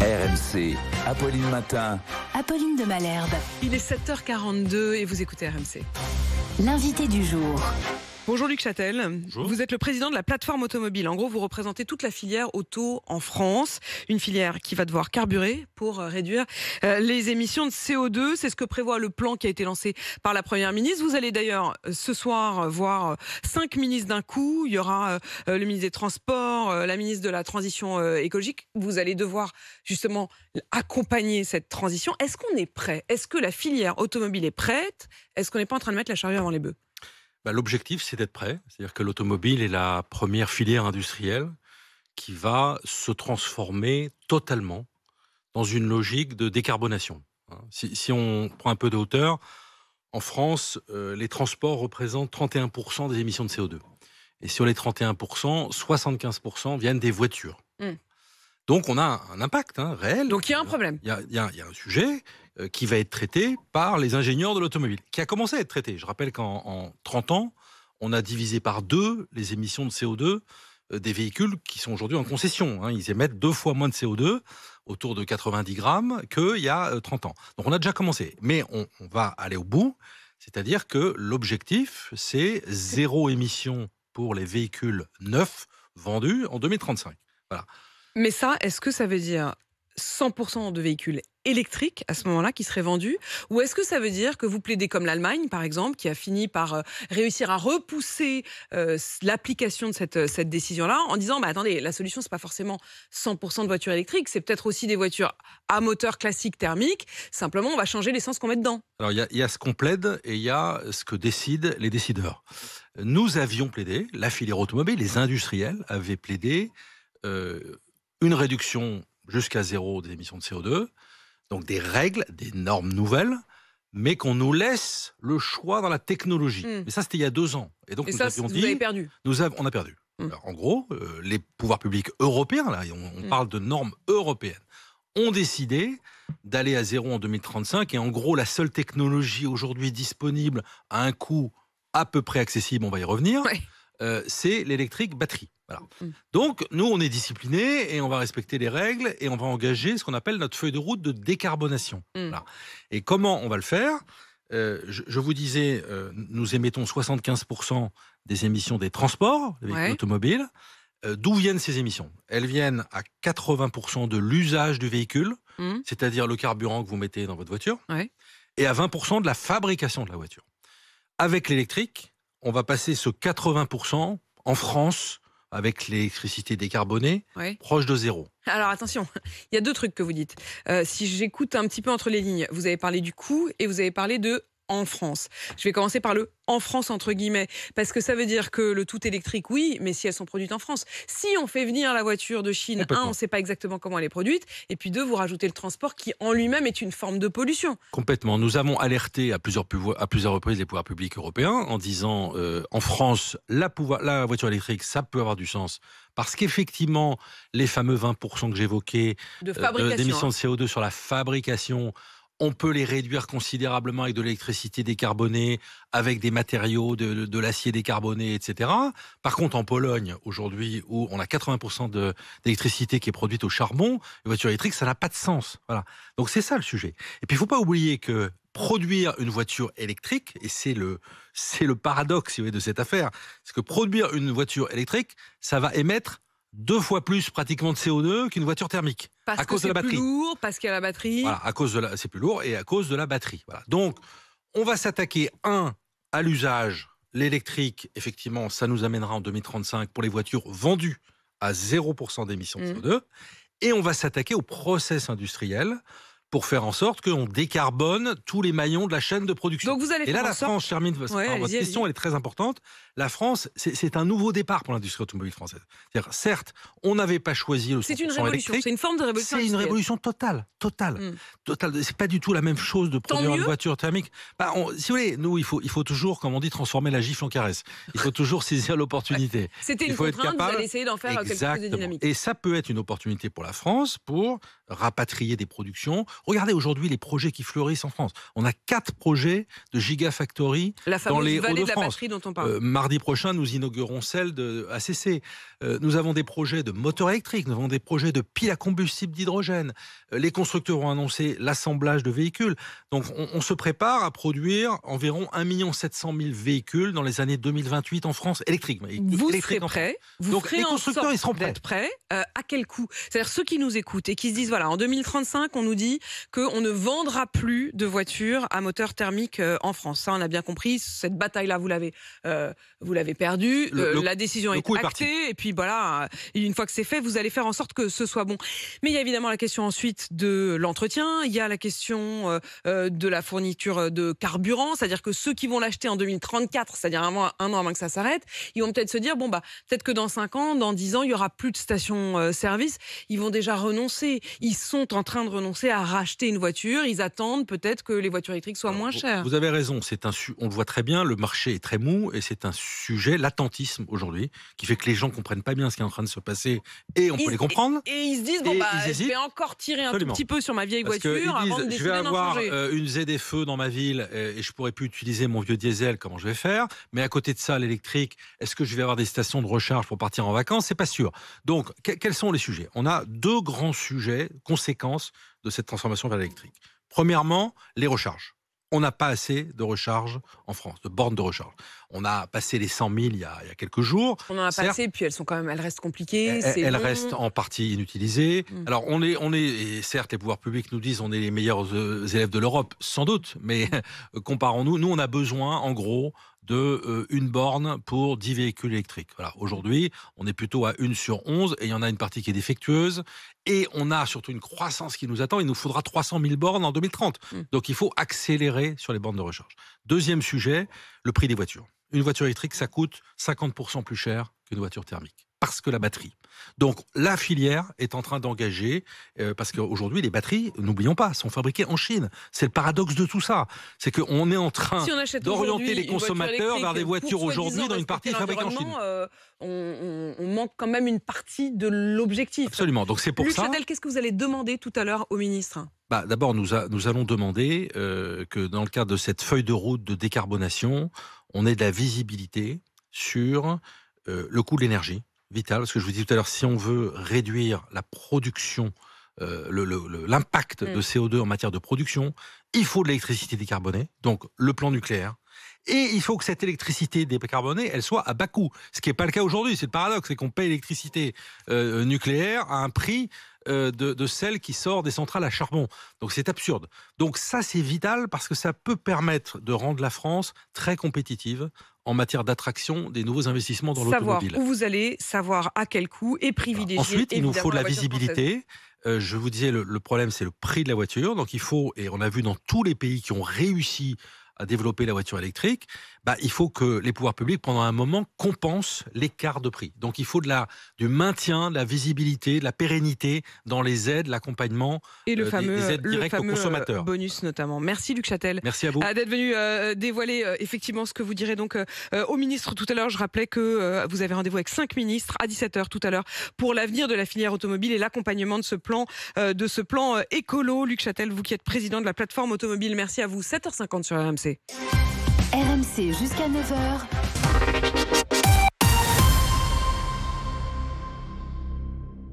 RMC, Apolline Matin. Apolline de Malherbe. Il est 7h42 et vous écoutez RMC. L'invité du jour. Bonjour Luc Châtel. Vous êtes le président de la plateforme automobile. En gros, vous représentez toute la filière auto en France, une filière qui va devoir carburer pour euh, réduire euh, les émissions de CO2. C'est ce que prévoit le plan qui a été lancé par la Première ministre. Vous allez d'ailleurs euh, ce soir voir cinq ministres d'un coup. Il y aura le ministre des Transports, la ministre de la Transition écologique. Vous allez devoir justement accompagner cette transition. Est-ce qu'on est prêt Est-ce que la filière automobile est prête Est-ce qu'on n'est pas en train de mettre la charrue avant les bœufs bah, l'objectif, c'est d'être prêt. C'est-à-dire que l'automobile est la première filière industrielle qui va se transformer totalement dans une logique de décarbonation. Hein. Si, on prend un peu de hauteur, en France, euh, les transports représentent 31% des émissions de CO2. Et sur les 31%, 75% viennent des voitures. Mmh. Donc on a un impact hein, réel. Donc il y a un problème. il y a un sujet euh, qui va être traité par les ingénieurs de l'automobile, qui a commencé à être traité. Je rappelle qu'en 30 ans, on a divisé par deux les émissions de CO2 euh, des véhicules qui sont aujourd'hui en concession. Hein. Ils émettent deux fois moins de CO2, autour de 90 grammes, qu'il y a 30 euh, ans. Donc on a déjà commencé. Mais on, on va aller au bout, c'est-à-dire que l'objectif, c'est zéro émission pour les véhicules neufs vendus en 2035. Voilà. Mais ça, est-ce que ça veut dire 100% de véhicules électriques à ce moment-là qui seraient vendus Ou est-ce que ça veut dire que vous plaidez comme l'Allemagne, par exemple, qui a fini par euh, réussir à repousser euh, l'application de euh, cette, décision-là en disant, bah, attendez, la solution, ce n'est pas forcément 100% de voitures électriques, c'est peut-être aussi des voitures à moteur classique thermique, simplement on va changer l'essence qu'on met dedans Alors il y, a ce qu'on plaide et il y a ce que décident les décideurs. Nous avions plaidé, la filière automobile, les industriels avaient plaidé une réduction jusqu'à zéro des émissions de CO2. Donc des règles, des normes nouvelles, mais qu'on nous laisse le choix dans la technologie. Mais hmm. ça, c'était il y a deux ans. Et donc, nous dit. perdu. Nous avons, on a perdu. Hmm. en gros, euh, les pouvoirs publics européens, là, on, hmm. parle de normes européennes, ont décidé d'aller à zéro en 2035. Et en gros, la seule technologie aujourd'hui disponible à un coût à peu près accessible, on va y revenir. Euh, c'est l'électrique batterie. Mm. Donc, nous, on est disciplinés et on va respecter les règles et on va engager ce qu'on appelle notre feuille de route de décarbonation. Mm. Et comment on va le faire euh, je, vous disais, euh, nous émettons 75% des émissions des transports, des automobiles. D'où viennent ces émissions Elles viennent à 80% de l'usage du véhicule, mm. c'est-à-dire le carburant que vous mettez dans votre voiture, et à 20% de la fabrication de la voiture. Avec l'électrique, on va passer ce 80% en France avec l'électricité décarbonée, proche de zéro. Alors attention, il y a deux trucs que vous dites. Euh, si j'écoute un petit peu entre les lignes, vous avez parlé du coût et vous avez parlé de en France. Je vais commencer par le en France entre guillemets parce que ça veut dire que le tout électrique oui, mais si elles sont produites en France. Si on fait venir la voiture de Chine, un, on ne sait pas exactement comment elle est produite et puis deux, vous rajoutez le transport qui en lui-même est une forme de pollution. Complètement. Nous avons alerté à plusieurs reprises les pouvoirs publics européens en disant euh, en France la, voiture électrique ça peut avoir du sens parce qu'effectivement les fameux 20 que j'évoquais euh, hein. d'émissions de, CO2 sur la fabrication on peut les réduire considérablement avec de l'électricité décarbonée, avec des matériaux, de, l'acier décarboné, etc. Par contre, en Pologne, aujourd'hui, où on a 80% d'électricité qui est produite au charbon, une voiture électrique, ça n'a pas de sens. Voilà. Donc c'est ça le sujet. Et puis, il ne faut pas oublier que produire une voiture électrique, et c'est le, c'est le paradoxe de cette affaire, c'est que produire une voiture électrique, ça va émettre deux fois plus pratiquement de CO2 qu'une voiture thermique. Parce à que cause de la batterie. Plus lourd, parce qu'il y a la batterie. Voilà, à cause de la, c'est plus lourd et à cause de la batterie. Voilà. Donc, on va s'attaquer un à l'usage. L'électrique, effectivement, ça nous amènera en 2035 pour les voitures vendues à 0% d'émissions de mmh. CO2. Et on va s'attaquer au process industriel pour faire en sorte qu'on décarbone tous les maillons de la chaîne de production. Donc vous allez Et là, la France, Charmine, votre question, elle est très importante. La France, c'est un nouveau départ pour l'industrie automobile française. Certes, on n'avait pas choisi le C'est une révolution, c'est une forme de révolution. C'est une révolution totale, totale, mm. totale. C'est pas du tout la même chose de produire une voiture thermique. Bah, si vous voulez, nous, il faut, il faut toujours, comme on dit, transformer la gifle en caresse. Il faut toujours saisir l'opportunité. C'était une faut contrainte, être capable... vous allez essayer d'en faire quelque chose de dynamique. Et ça peut être une opportunité pour la France pour rapatrier des productions Regardez aujourd'hui les projets qui fleurissent en France. On a quatre projets de gigafactory dans les vallées de france parle. Euh, mardi prochain, nous inaugurons celle de ACC. Euh, nous avons des projets de moteurs électriques, nous avons des projets de piles à combustible d'hydrogène. Euh, les constructeurs ont annoncé l'assemblage de véhicules. Donc on, se prépare à produire environ 1 700 000 véhicules dans les années 2028 en France électriques. Vous serez prêts. Vous les constructeurs, ils seront prêts. prêts à quel coût C'est-à-dire ceux qui nous écoutent et qui se disent voilà, en 2035, on nous dit qu'on ne vendra plus de voitures à moteur thermique euh, en France. Ça, on a bien compris. Cette bataille-là, vous l'avez, euh, vous l'avez perdue. Euh, la décision est actée. et puis voilà, une fois que c'est fait, vous allez faire en sorte que ce soit bon. Mais il y a évidemment la question ensuite de l'entretien. Il y a la question de la fourniture de carburant, c'est-à-dire que ceux qui vont l'acheter en 2034, c'est-à-dire un, un an avant que ça s'arrête, ils vont peut-être se dire bon bah peut-être que dans 5 ans, dans 10 ans, il y aura plus de stations-service. Ils vont déjà renoncer. Ils sont en train de renoncer à acheter une voiture, ils attendent peut-être que les voitures électriques soient moins chères. Vous avez raison, c'est un on le voit très bien, le marché est très mou et c'est un sujet, l'attentisme aujourd'hui, qui fait que les gens ne comprennent pas bien ce qui est en train de se passer et on peut les comprendre. Et, ils se disent, bah, je vais encore tirer un tout petit peu sur ma vieille voiture avant disent, Je vais avoir euh, une ZFE dans ma ville euh, et, je je pourrai plus utiliser mon vieux diesel, comment je vais faire Mais à côté de ça, l'électrique, est-ce que je vais avoir des stations de recharge pour partir en vacances C'est pas sûr. Donc, quels sont les sujets On a deux grands sujets, conséquences de cette transformation vers l'électrique. Premièrement, les recharges. On n'a pas assez de recharges en France, de bornes de recharge. On a passé les 100 000 il y a, quelques jours. On en a passé, puis elles sont quand même, elles restent compliquées. Elles, restent en partie inutilisées. Mm. Alors on est, on est, certes, les pouvoirs publics nous disent on est les meilleurs euh, élèves de l'Europe, sans doute, mais comparons-nous. Nous, on a besoin, en gros, de euh, une borne pour 10 véhicules électriques. Voilà. Aujourd'hui, on est plutôt à une sur 11 et il y en a une partie qui est défectueuse. Et on a surtout une croissance qui nous attend. Il nous faudra 300 000 bornes en 2030. Hmm. Donc il faut accélérer sur les bornes de recharge. Deuxième sujet, le prix des voitures. Une voiture électrique, ça coûte 50% plus cher qu'une voiture thermique parce que la batterie. Donc la filière est en train d'engager, euh, parce qu'aujourd'hui les batteries, n'oublions pas, sont fabriquées en Chine. C'est le paradoxe de tout ça. C'est qu'on est en train d'orienter les consommateurs vers des voitures aujourd'hui dans une partie fabriquée en Chine. Euh, on, manque quand même une partie de l'objectif. Absolument. Donc c'est pour Luc ça. qu'est-ce que vous allez demander tout à l'heure au ministre bah, D'abord, nous, nous allons demander euh, que dans le cadre de cette feuille de route de décarbonation, on ait de la visibilité sur le coût de l'énergie vital, parce que je vous dis tout à l'heure, si on veut réduire la production, euh, l'impact mm. de CO2 en matière de production, il faut de l'électricité décarbonée, donc le plan nucléaire, et il faut que cette électricité décarbonée, elle soit à bas coût. Ce qui n'est pas le cas aujourd'hui. C'est le paradoxe, c'est qu'on paye l'électricité euh, nucléaire à un prix euh, de, celle qui sort des centrales à charbon. Donc c'est absurde. Donc ça, c'est vital parce que ça peut permettre de rendre la France très compétitive en matière d'attraction des nouveaux investissements dans l'automobile. Savoir où vous allez, savoir à quel coût et privilégier. ensuite, il nous faut de la, visibilité. Euh, je vous disais, le, le problème, c'est le prix de la voiture. Donc il faut, et on a vu dans tous les pays qui ont réussi à développer la voiture électrique, bah, il faut que les pouvoirs publics, pendant un moment, compensent l'écart de prix. Donc il faut de la, du maintien, de la visibilité, de la pérennité dans les aides, l'accompagnement et le euh, fameux, des, le fameux euh, consommateurs. bonus notamment. Merci Luc Châtel. Merci à vous. Euh, d'être venu dévoiler effectivement ce que vous direz donc au ministre tout à l'heure. Je rappelais que vous avez rendez-vous avec cinq ministres à 17h tout à l'heure pour l'avenir de la filière automobile et l'accompagnement de ce plan, de ce plan écolo. Luc Châtel, vous qui êtes président de la plateforme automobile, merci à vous. 7h50 sur RMC. C'est jusqu'à 9h.